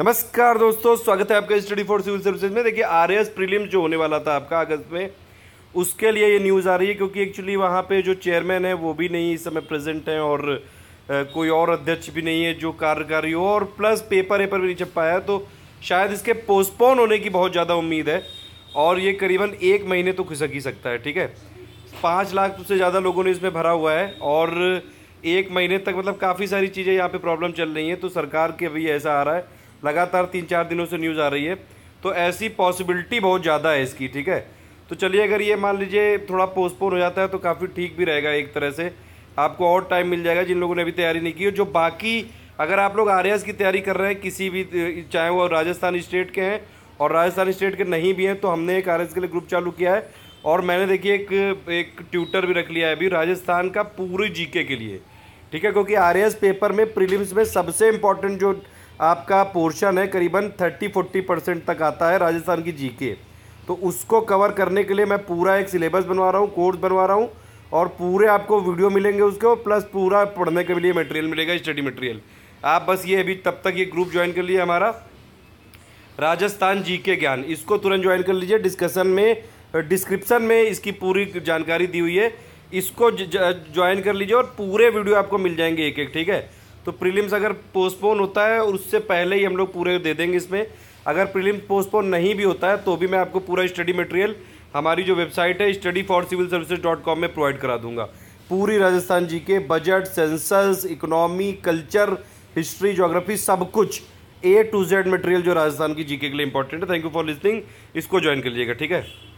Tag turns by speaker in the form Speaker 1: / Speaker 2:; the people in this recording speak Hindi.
Speaker 1: नमस्कार दोस्तों स्वागत है आपका स्टडी फॉर सिविल सर्विसेज में देखिए आर एस प्रीलिम जो होने वाला था आपका अगस्त में उसके लिए ये न्यूज़ आ रही है क्योंकि एक्चुअली वहाँ पे जो चेयरमैन है वो भी नहीं इस समय प्रेजेंट हैं और कोई और अध्यक्ष भी नहीं है जो कार्यकारी हो और प्लस पेपर वेपर भी नहीं छप पाया तो शायद इसके पोस्टपोन होने की बहुत ज़्यादा उम्मीद है और ये करीबन एक महीने तो खिसक ही सकता है ठीक है पाँच लाख से ज़्यादा लोगों ने इसमें भरा हुआ है और एक महीने तक मतलब काफ़ी सारी चीज़ें यहाँ पे प्रॉब्लम चल रही हैं तो सरकार के भी ऐसा आ रहा है लगातार तीन चार दिनों से न्यूज़ आ रही है तो ऐसी पॉसिबिलिटी बहुत ज़्यादा है इसकी ठीक है तो चलिए अगर ये मान लीजिए थोड़ा पोस्टपोन हो जाता है तो काफ़ी ठीक भी रहेगा एक तरह से आपको और टाइम मिल जाएगा जिन लोगों ने अभी तैयारी नहीं की और जो बाकी अगर आप लोग आर की तैयारी कर रहे हैं किसी भी चाहे वो राजस्थान स्टेट के हैं और राजस्थान स्टेट के नहीं भी हैं तो हमने एक आर के लिए ग्रुप चालू किया है और मैंने देखिए एक एक ट्यूटर भी रख लिया है अभी राजस्थान का पूरे जीके के लिए ठीक है क्योंकि आर पेपर में प्रीलिम्स में सबसे इम्पॉर्टेंट जो आपका पोर्शन है करीबन थर्टी फोर्टी परसेंट तक आता है राजस्थान की जीके तो उसको कवर करने के लिए मैं पूरा एक सिलेबस बनवा रहा हूँ कोर्स बनवा रहा हूँ और पूरे आपको वीडियो मिलेंगे उसके और प्लस पूरा पढ़ने के लिए मटेरियल मिलेगा स्टडी मटेरियल आप बस ये अभी तब तक ये ग्रुप ज्वाइन कर लिए हमारा राजस्थान जी के ज्ञान इसको तुरंत ज्वाइन कर लीजिए डिस्कशन में डिस्क्रिप्सन में इसकी पूरी जानकारी दी हुई है इसको ज्वाइन कर लीजिए और पूरे वीडियो आपको मिल जाएंगे एक एक ठीक है तो प्रीलिम्स अगर पोस्टपोन होता है और उससे पहले ही हम लोग पूरे दे देंगे इसमें अगर प्रीलिम पोस्टपोन नहीं भी होता है तो भी मैं आपको पूरा स्टडी मटेरियल हमारी जो वेबसाइट है study for civil services dot com में प्रोवाइड करा दूंगा पूरी Rajasthan G K budget census economy culture history geography सब कुछ ए टू जेड मटेरियल जो राजस्थान की जीके के लिए इंपॉर्टेंट है थैंक यू फॉर लिसनिंग इसको ज्वाइन कर लीजिएगा ठीक है